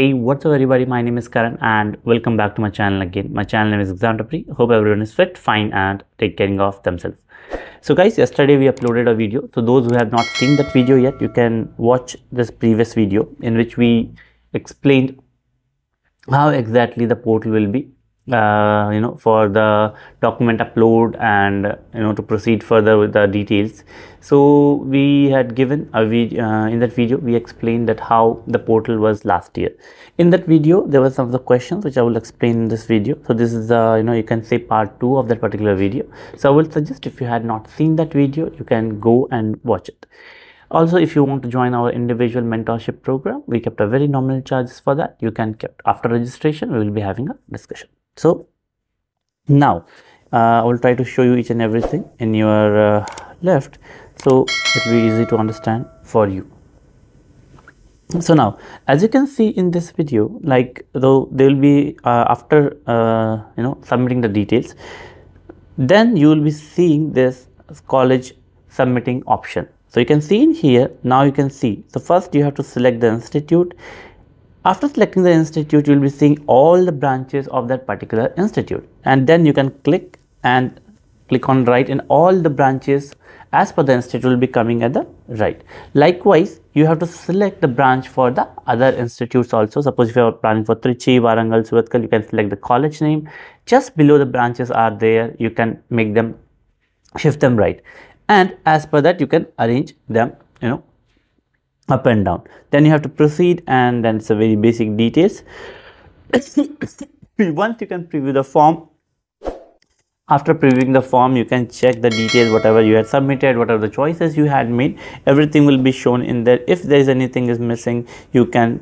Hey, what's up everybody? My name is Karan and welcome back to my channel again. My channel name is Xander Hope everyone is fit, fine and take care of themselves. So guys, yesterday we uploaded a video. So those who have not seen that video yet, you can watch this previous video in which we explained how exactly the portal will be uh, you know for the document upload and you know to proceed further with the details so we had given a video uh, in that video we explained that how the portal was last year in that video there were some of the questions which i will explain in this video so this is the uh, you know you can say part two of that particular video so i will suggest if you had not seen that video you can go and watch it also, if you want to join our individual mentorship program, we kept a very nominal charges for that. You can kept after registration, we will be having a discussion so now uh, I will try to show you each and everything in your uh, left so it will be easy to understand for you so now as you can see in this video like though they will be uh, after uh, you know submitting the details then you will be seeing this college submitting option so you can see in here now you can see so first you have to select the institute after selecting the institute, you will be seeing all the branches of that particular institute. And then you can click and click on right and all the branches as per the institute will be coming at the right. Likewise, you have to select the branch for the other institutes also. Suppose if you are planning for Trichy, Varangal, Suratkal, you can select the college name. Just below the branches are there, you can make them, shift them right. And as per that, you can arrange them, you know, up and down then you have to proceed and then it's a very basic details once you can preview the form after previewing the form you can check the details whatever you had submitted whatever the choices you had made everything will be shown in there if there is anything is missing you can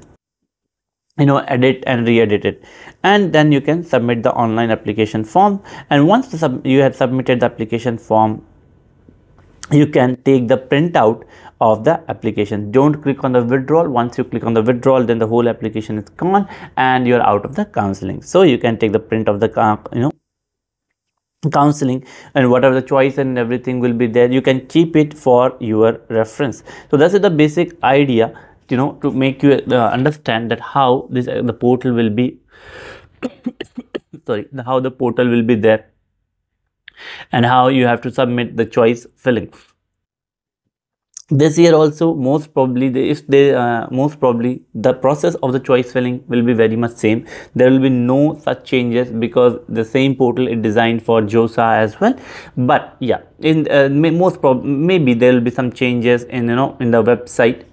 you know edit and re-edit it and then you can submit the online application form and once sub you have submitted the application form you can take the printout of the application don't click on the withdrawal once you click on the withdrawal then the whole application is gone and you're out of the counseling so you can take the print of the you know counseling and whatever the choice and everything will be there you can keep it for your reference so that's the basic idea you know to make you uh, understand that how this uh, the portal will be sorry how the portal will be there and how you have to submit the choice filling this year also most probably the if they uh, most probably the process of the choice filling will be very much same there will be no such changes because the same portal is designed for josa as well but yeah in uh, may, most probably, maybe there will be some changes in you know in the website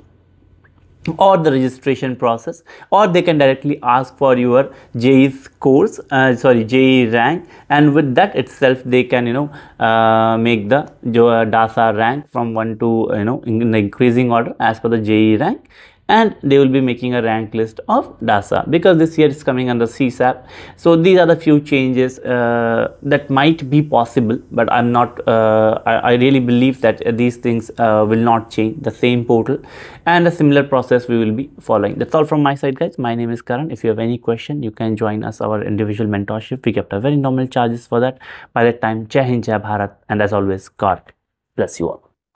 or the registration process or they can directly ask for your JE scores uh, sorry JE rank and with that itself they can you know uh, make the uh, DASA rank from 1 to you know in, in the increasing order as per the JE rank and they will be making a rank list of DASA because this year is coming under CSAP. So these are the few changes uh, that might be possible, but I'm not, uh, I, I, really believe that these things uh, will not change the same portal and a similar process we will be following. That's all from my side guys. My name is Karan. If you have any question, you can join us our individual mentorship. We kept a very normal charges for that. By that time, Jai Hind, Jai Bharat and as always, God bless you all.